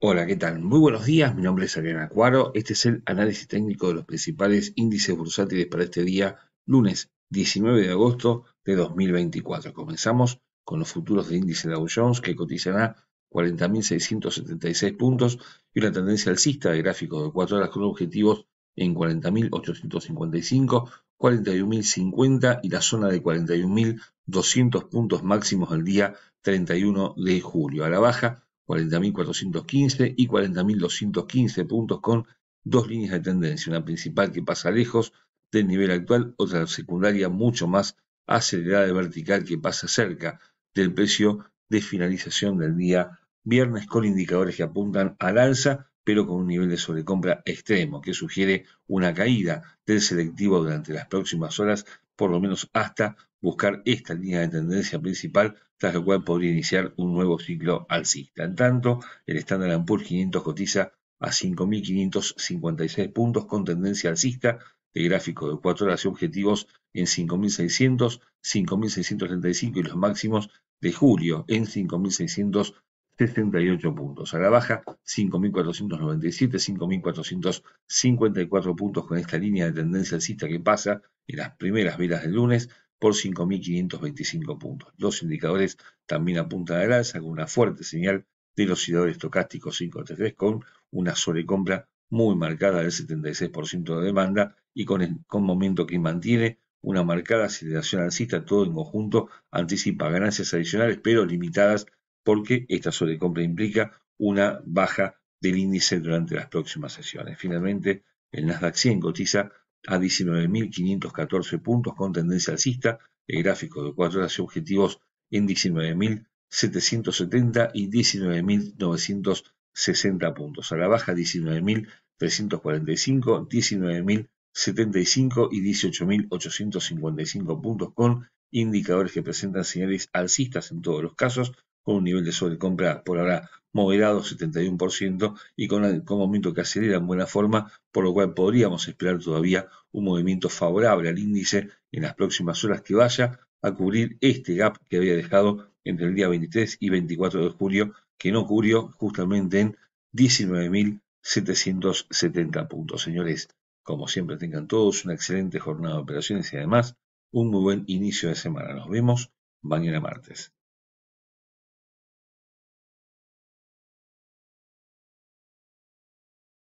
Hola, ¿qué tal? Muy buenos días, mi nombre es Ariana Cuaro. Este es el análisis técnico de los principales índices bursátiles para este día, lunes 19 de agosto de 2024. Comenzamos con los futuros del índice Dow Jones, que cotizará 40.676 puntos y una tendencia alcista de gráfico de 4 horas con objetivos en 40.855, 41.050 y la zona de 41.200 puntos máximos el día 31 de julio. A la baja, 40.415 y 40.215 puntos con dos líneas de tendencia, una principal que pasa lejos del nivel actual, otra secundaria mucho más acelerada y vertical que pasa cerca del precio de finalización del día viernes con indicadores que apuntan al alza pero con un nivel de sobrecompra extremo que sugiere una caída del selectivo durante las próximas horas, por lo menos hasta buscar esta línea de tendencia principal, tras lo cual podría iniciar un nuevo ciclo alcista. En tanto, el Standard Poor's 500 cotiza a 5.556 puntos con tendencia alcista de gráfico de 4 horas y objetivos en 5.600, 5.635 y los máximos de julio en 5.600. 68 puntos. A la baja, 5.497, 5.454 puntos con esta línea de tendencia alcista que pasa en las primeras velas del lunes por 5.525 puntos. Los indicadores también apuntan la alza con una fuerte señal de los oscilador estocásticos 533 con una sobrecompra muy marcada del 76% de demanda y con, el, con momento que mantiene una marcada aceleración alcista, todo en conjunto anticipa ganancias adicionales pero limitadas porque esta sobrecompra implica una baja del índice durante las próximas sesiones. Finalmente, el Nasdaq 100 cotiza a 19.514 puntos con tendencia alcista, el gráfico de cuatro horas y objetivos en 19.770 y 19.960 puntos, a la baja 19.345, 19.075 y 18.855 puntos con indicadores que presentan señales alcistas en todos los casos, con un nivel de sobrecompra por ahora moderado, 71%, y con un movimiento que acelera en buena forma, por lo cual podríamos esperar todavía un movimiento favorable al índice en las próximas horas que vaya a cubrir este gap que había dejado entre el día 23 y 24 de julio, que no cubrió justamente en 19.770 puntos. Señores, como siempre tengan todos una excelente jornada de operaciones y además un muy buen inicio de semana. Nos vemos mañana martes.